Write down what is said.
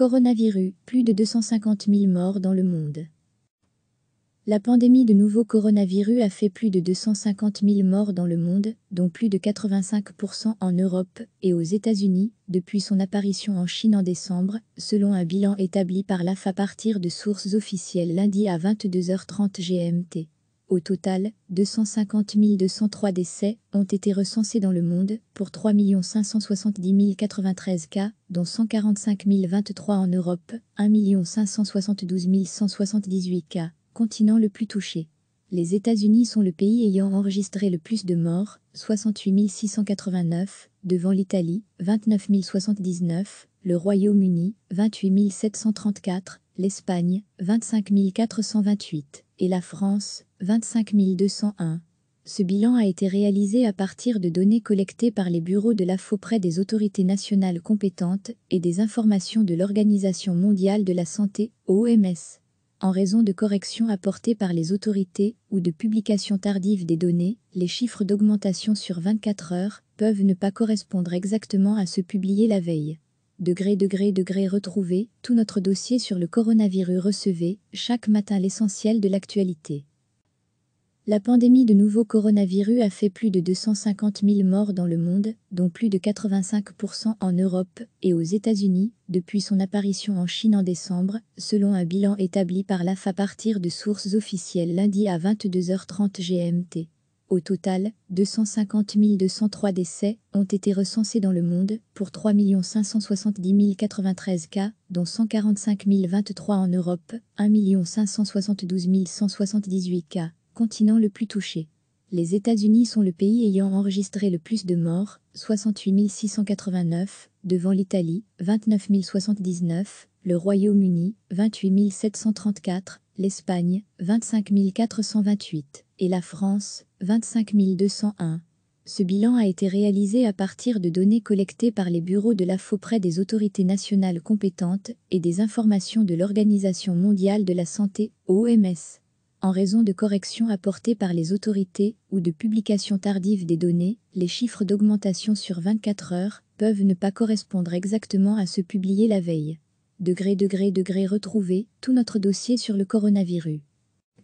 Coronavirus, plus de 250 000 morts dans le monde. La pandémie de nouveau coronavirus a fait plus de 250 000 morts dans le monde, dont plus de 85% en Europe et aux États-Unis, depuis son apparition en Chine en décembre, selon un bilan établi par l'AF à partir de sources officielles lundi à 22h30 GMT. Au total, 250 203 décès ont été recensés dans le monde, pour 3 570 093 cas, dont 145 023 en Europe, 1 572 178 cas, continent le plus touché. Les États-Unis sont le pays ayant enregistré le plus de morts, 68 689, devant l'Italie, 29 079, le Royaume-Uni, 28 734, l'Espagne 25 428 et la France 25 201. Ce bilan a été réalisé à partir de données collectées par les bureaux de l'AFO près des autorités nationales compétentes et des informations de l'Organisation mondiale de la santé, OMS. En raison de corrections apportées par les autorités ou de publications tardives des données, les chiffres d'augmentation sur 24 heures peuvent ne pas correspondre exactement à ceux publiés la veille degré degré degré retrouvé, tout notre dossier sur le coronavirus recevait chaque matin l'essentiel de l'actualité. La pandémie de nouveau coronavirus a fait plus de 250 000 morts dans le monde, dont plus de 85% en Europe et aux États-Unis, depuis son apparition en Chine en décembre, selon un bilan établi par l'AF à partir de sources officielles lundi à 22h30 GMT. Au total, 250 203 décès ont été recensés dans le monde, pour 3 570 093 cas, dont 145 023 en Europe, 1 572 178 cas, continent le plus touché. Les États-Unis sont le pays ayant enregistré le plus de morts, 68 689, devant l'Italie, 29 079, le Royaume-Uni, 28 734, l'Espagne, 25 428, et la France, 25201. Ce bilan a été réalisé à partir de données collectées par les bureaux de l'AFO près des autorités nationales compétentes et des informations de l'Organisation mondiale de la santé, OMS. En raison de corrections apportées par les autorités ou de publications tardives des données, les chiffres d'augmentation sur 24 heures peuvent ne pas correspondre exactement à ceux publiés la veille. Degré, degré, degré, retrouvé, tout notre dossier sur le coronavirus.